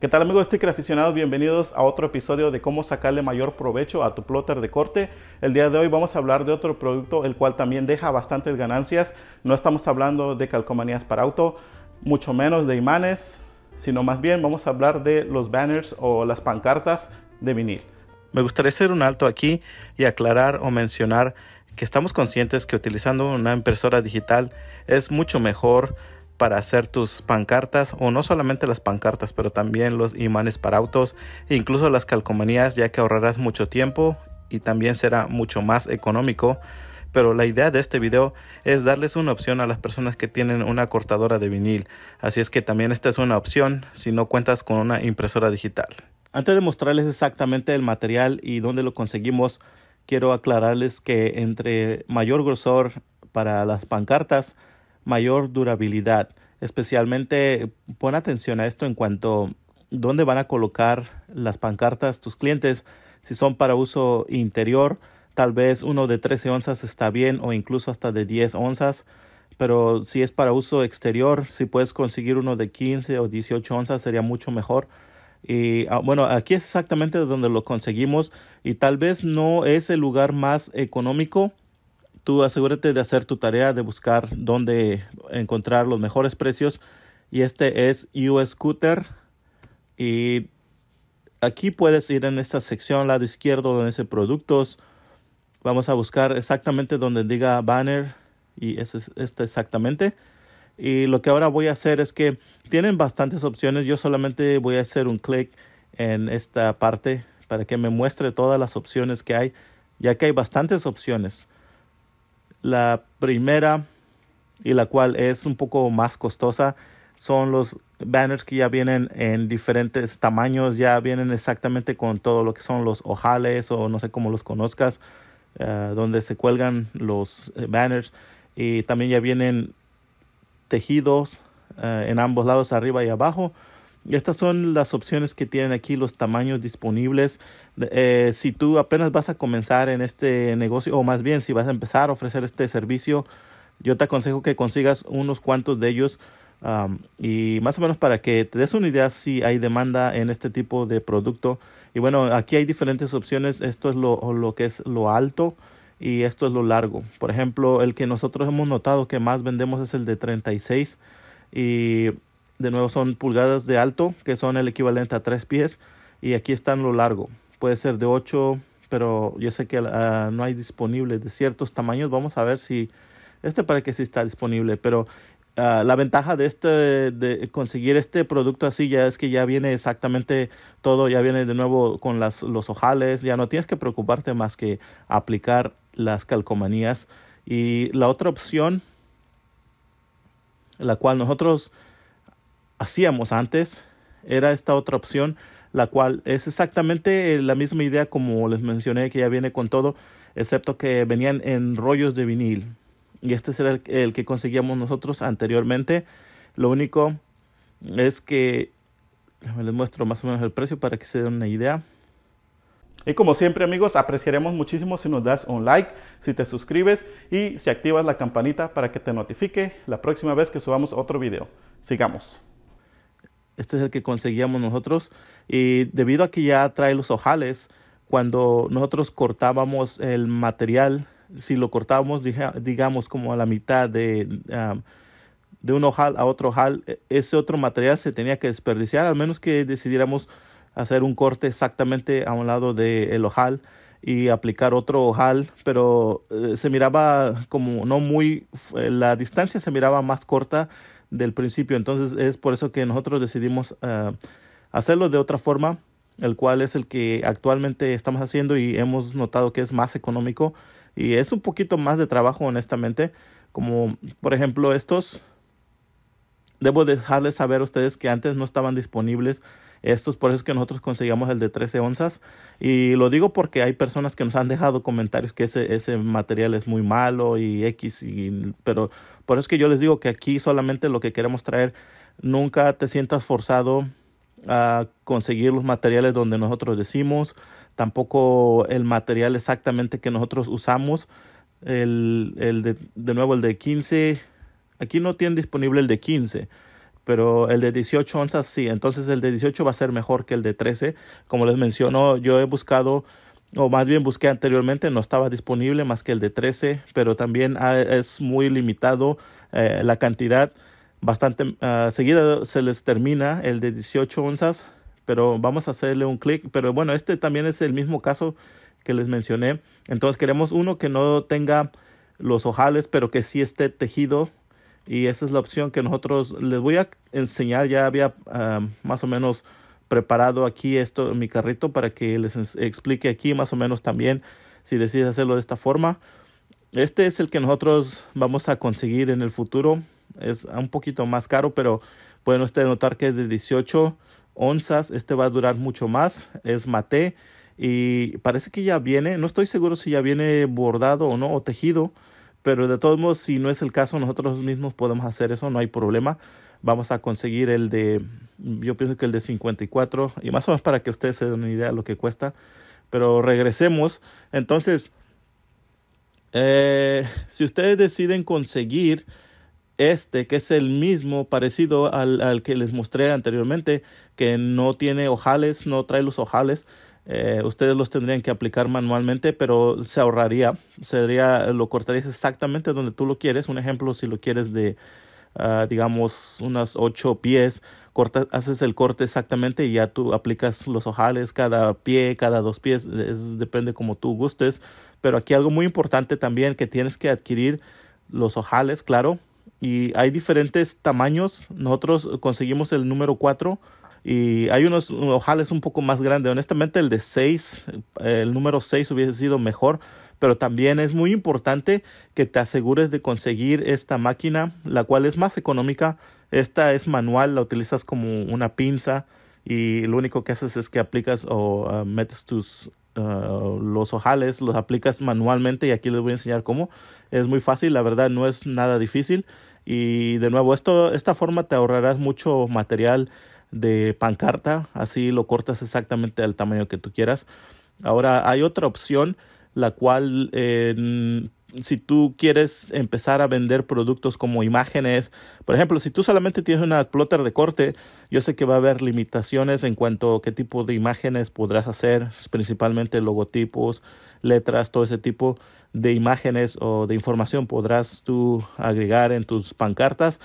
¿Qué tal amigos sticker aficionados? Bienvenidos a otro episodio de cómo sacarle mayor provecho a tu plotter de corte. El día de hoy vamos a hablar de otro producto el cual también deja bastantes ganancias. No estamos hablando de calcomanías para auto, mucho menos de imanes, sino más bien vamos a hablar de los banners o las pancartas de vinil. Me gustaría hacer un alto aquí y aclarar o mencionar que estamos conscientes que utilizando una impresora digital es mucho mejor para hacer tus pancartas o no solamente las pancartas, pero también los imanes para autos, e incluso las calcomanías, ya que ahorrarás mucho tiempo y también será mucho más económico. Pero la idea de este video es darles una opción a las personas que tienen una cortadora de vinil, así es que también esta es una opción si no cuentas con una impresora digital. Antes de mostrarles exactamente el material y dónde lo conseguimos, quiero aclararles que entre mayor grosor para las pancartas, mayor durabilidad. Especialmente pon atención a esto en cuanto dónde van a colocar las pancartas tus clientes. Si son para uso interior, tal vez uno de 13 onzas está bien o incluso hasta de 10 onzas. Pero si es para uso exterior, si puedes conseguir uno de 15 o 18 onzas sería mucho mejor. Y ah, bueno, aquí es exactamente donde lo conseguimos y tal vez no es el lugar más económico Tú asegúrate de hacer tu tarea, de buscar dónde encontrar los mejores precios. Y este es U-Scooter. Y aquí puedes ir en esta sección, lado izquierdo, donde dice productos. Vamos a buscar exactamente donde diga banner. Y ese es este exactamente. Y lo que ahora voy a hacer es que tienen bastantes opciones. Yo solamente voy a hacer un clic en esta parte para que me muestre todas las opciones que hay, ya que hay bastantes opciones. La primera, y la cual es un poco más costosa, son los banners que ya vienen en diferentes tamaños, ya vienen exactamente con todo lo que son los ojales o no sé cómo los conozcas, eh, donde se cuelgan los eh, banners y también ya vienen tejidos eh, en ambos lados, arriba y abajo. Estas son las opciones que tienen aquí, los tamaños disponibles. Eh, si tú apenas vas a comenzar en este negocio, o más bien si vas a empezar a ofrecer este servicio, yo te aconsejo que consigas unos cuantos de ellos. y más o menos para que te des una idea si hay demanda en este tipo de producto. Y bueno, aquí hay diferentes opciones. Esto es lo, lo que es lo alto y esto es lo largo. Por ejemplo, el que nosotros hemos notado que más vendemos es el de 36 y de nuevo son pulgadas de alto, que son el equivalente a tres pies. Y aquí están lo largo. Puede ser de ocho, pero yo sé que ah, no hay disponible de ciertos tamaños. Vamos a ver si este para que sí está disponible. Pero ah, la ventaja de este de conseguir este producto así ya es que ya viene exactamente todo, ya viene de nuevo con las, los ojales, ya no tienes que preocuparte más que aplicar las calcomanías. Y la otra opción, la cual nosotros hacíamos antes era esta otra opción, la cual es exactamente eh, la misma idea como les mencioné que ya viene con todo, excepto que venían en rollos de vinil. Y este era el, que conseguíamos nosotros anteriormente. Lo único es que les muestro más o menos el precio para que se den una idea. Y como siempre amigos, apreciaremos muchísimo si nos das un like, si te suscribes y si activas la campanita para que te notifique la próxima vez que subamos otro video. Sigamos. Este es el que conseguíamos nosotros. Y debido a que ya trae los ojales, cuando nosotros cortábamos el material, si lo cortábamos, digamos, como a la mitad de, de un ojal a otro ojal, e, ese otro material se tenía que desperdiciar, al menos que decidiéramos hacer un corte exactamente a un lado del el ojal y aplicar otro ojal, pero eh, se miraba como no muy, eh, la distancia se miraba más corta del principio. Entonces es por eso que nosotros decidimos ah, hacerlo de otra forma, el cual es el que actualmente estamos haciendo y hemos notado que es más económico y es un poquito más de trabajo honestamente, como por ejemplo estos. Debo dejarles saber a ustedes que antes no estaban disponibles esto por eso es que nosotros conseguimos el de 13 onzas. Y lo digo porque hay personas que nos han dejado comentarios que ese, material es muy malo y X, pero por eso es que yo les digo que aquí solamente lo que queremos traer, nunca te sientas forzado a conseguir los materiales donde nosotros decimos, tampoco el material exactamente que nosotros usamos. El, de, de nuevo el de 15, aquí no tiene disponible el de 15 pero el de 18 onzas sí, entonces el de 18 va a ser mejor que el de 13. Como les menciono, yo he buscado, o más bien busqué anteriormente, no estaba disponible más que el de 13, pero también ah, es muy limitado eh, la cantidad. Bastante ah, seguida se les termina el de 18 onzas, pero vamos a hacerle un clic. Pero bueno, este también es el mismo caso que les mencioné. Entonces queremos uno que no tenga los ojales, pero que sí esté tejido y esa es la opción que nosotros les voy a enseñar. Ya había ah, más o menos preparado aquí esto en mi carrito para que les explique aquí más o menos también si decides hacerlo de esta forma. Este es el que nosotros vamos a conseguir en el futuro. Es un poquito más caro, pero pueden ustedes notar que es de 18 onzas. Este va a durar mucho más. Es mate y parece que ya viene. No estoy seguro si ya viene bordado o no o tejido pero de todos modos, si no es el caso, nosotros mismos podemos hacer eso, no hay problema. Vamos a conseguir el de, yo pienso que el de 54, y más o menos para que ustedes se den una idea de lo que cuesta. Pero regresemos. Entonces, eh, si ustedes deciden conseguir este, que es el mismo parecido al, al que les mostré anteriormente, que no tiene ojales, no trae los ojales, eh, ustedes los tendrían que aplicar manualmente, pero se ahorraría, sería, lo cortarías exactamente donde tú lo quieres. Un ejemplo, si lo quieres de, ah, digamos, unas ocho pies, cortas, haces el corte exactamente y ya tú aplicas los ojales, cada pie, cada dos pies, depende como tú gustes. Pero aquí algo muy importante también que tienes que adquirir los ojales, claro. Y hay diferentes tamaños. Nosotros conseguimos el número 4 y hay unos ojales un poco más grandes. Honestamente, el de 6, el número 6 hubiese sido mejor, pero también es muy importante que te asegures de conseguir esta máquina, la cual es más económica. Esta es manual, la utilizas como una pinza y lo único que haces es que aplicas o ah, metes tus ah, los ojales, los aplicas manualmente y aquí les voy a enseñar cómo. Es muy fácil, la verdad no es nada difícil y de nuevo esto esta forma te ahorrarás mucho material de pancarta, así lo cortas exactamente al tamaño que tú quieras. Ahora hay otra opción, la cual si tú quieres empezar a vender productos como imágenes, por ejemplo, si tú solamente tienes una plotter de corte, yo sé que va a haber limitaciones en cuanto a qué tipo de imágenes podrás hacer, principalmente logotipos, letras, todo ese tipo de imágenes o de información podrás tú agregar en tus pancartas.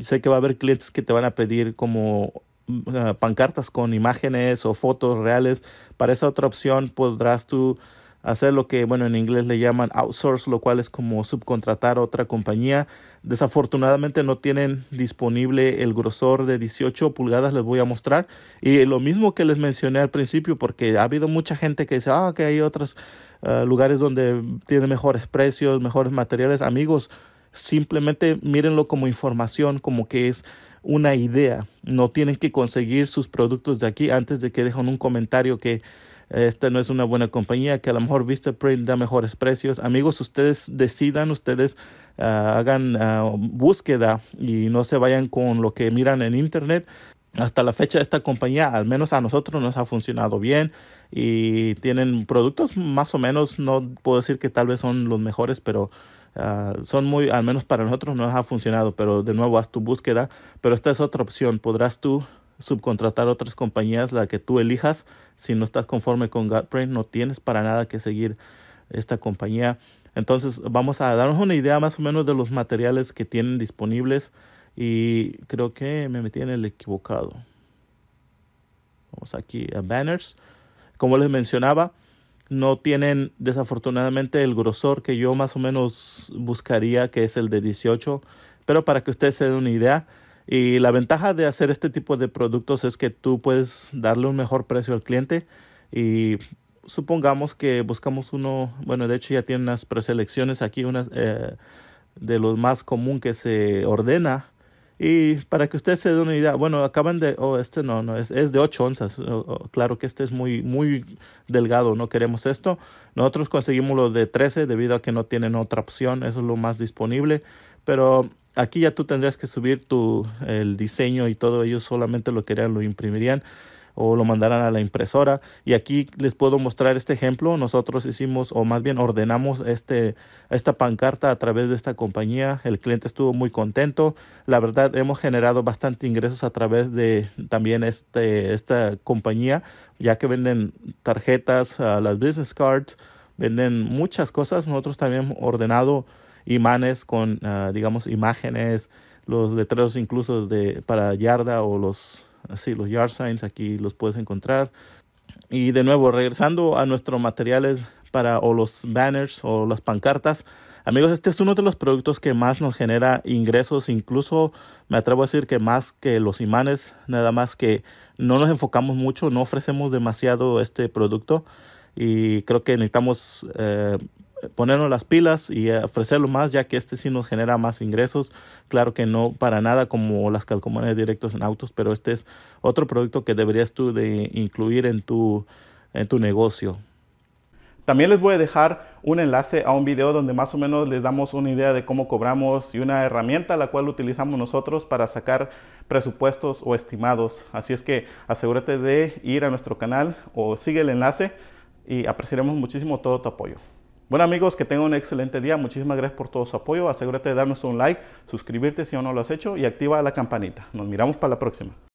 Sé que va a haber clientes que te van a pedir como eh, pancartas con imágenes o fotos reales. Para esa otra opción podrás tú hacer lo que, bueno, en inglés le llaman outsource, lo cual es como subcontratar a otra compañía. Desafortunadamente no tienen disponible el grosor de 18 pulgadas, les voy a mostrar. Y lo mismo que les mencioné al principio, porque ha habido mucha gente que dice, ah, que hay otros eh, lugares donde tienen mejores precios, mejores materiales. Amigos, simplemente mírenlo como información, como que es una idea. No tienen que conseguir sus productos de aquí antes de que dejen un comentario que eh, esta no es una buena compañía, que a lo mejor Vista da mejores precios. Amigos, ustedes decidan, ustedes ah, hagan ah, búsqueda y no se vayan con lo que miran en Internet. Hasta la fecha esta compañía, al menos a nosotros, nos ha funcionado bien y tienen productos más o menos, no puedo decir que tal vez son los mejores, pero Ah, son muy, al menos para nosotros no ha funcionado, pero de nuevo haz tu búsqueda. Pero esta es otra opción. Podrás tú subcontratar otras compañías, la que tú elijas. Si no estás conforme con Godprint no tienes para nada que seguir esta compañía. Entonces vamos a darnos una idea más o menos de los materiales que tienen disponibles. Y creo que me metí en el equivocado. Vamos aquí a banners. Como les mencionaba, no tienen desafortunadamente el grosor que yo más o menos buscaría, que es el de 18, pero para que ustedes se den una idea. Y la ventaja de hacer este tipo de productos es que tú puedes darle un mejor precio al cliente y supongamos que buscamos uno, bueno, de hecho ya tiene unas preselecciones aquí, unas eh, de los más común que se ordena y para que ustedes se den una idea, bueno, acaban de, oh, este no, no, es, de 8 onzas. claro que este es muy, muy delgado, no queremos esto. Nosotros conseguimos lo de 13 debido a que no tienen otra opción, eso es lo más disponible. Pero aquí ya tú tendrías que subir tu, el diseño y todo, ellos solamente lo querían, lo imprimirían o lo mandarán a la impresora. Y aquí les puedo mostrar este ejemplo. Nosotros hicimos, o más bien ordenamos este, esta pancarta a través de esta compañía. El cliente estuvo muy contento. La verdad, hemos generado bastante ingresos a través de también este, esta compañía, ya que venden tarjetas, las business cards, venden muchas cosas. Nosotros también hemos ordenado imanes con, ah, digamos, imágenes, los letreros incluso de, para yarda o los así los yard signs aquí los puedes encontrar. Y de nuevo, regresando a nuestros materiales para o los banners o las pancartas. Amigos, este es uno de los productos que más nos genera ingresos, incluso me atrevo a decir que más que los imanes, nada más que no nos enfocamos mucho, no ofrecemos demasiado este producto y creo que necesitamos eh, ponernos las pilas y eh, ofrecerlo más, ya que este sí nos genera más ingresos. Claro que no para nada como las calcomanías directas en autos, pero este es otro producto que deberías tú de incluir en tu, en tu negocio. También les voy a dejar un enlace a un video donde más o menos les damos una idea de cómo cobramos y una herramienta la cual utilizamos nosotros para sacar presupuestos o estimados. Así es que asegúrate de ir a nuestro canal o sigue el enlace y apreciaremos muchísimo todo tu apoyo. Bueno amigos, que tengan un excelente día. Muchísimas gracias por todo su apoyo. Asegúrate de darnos un like, suscribirte si aún no lo has hecho y activa la campanita. Nos miramos para la próxima.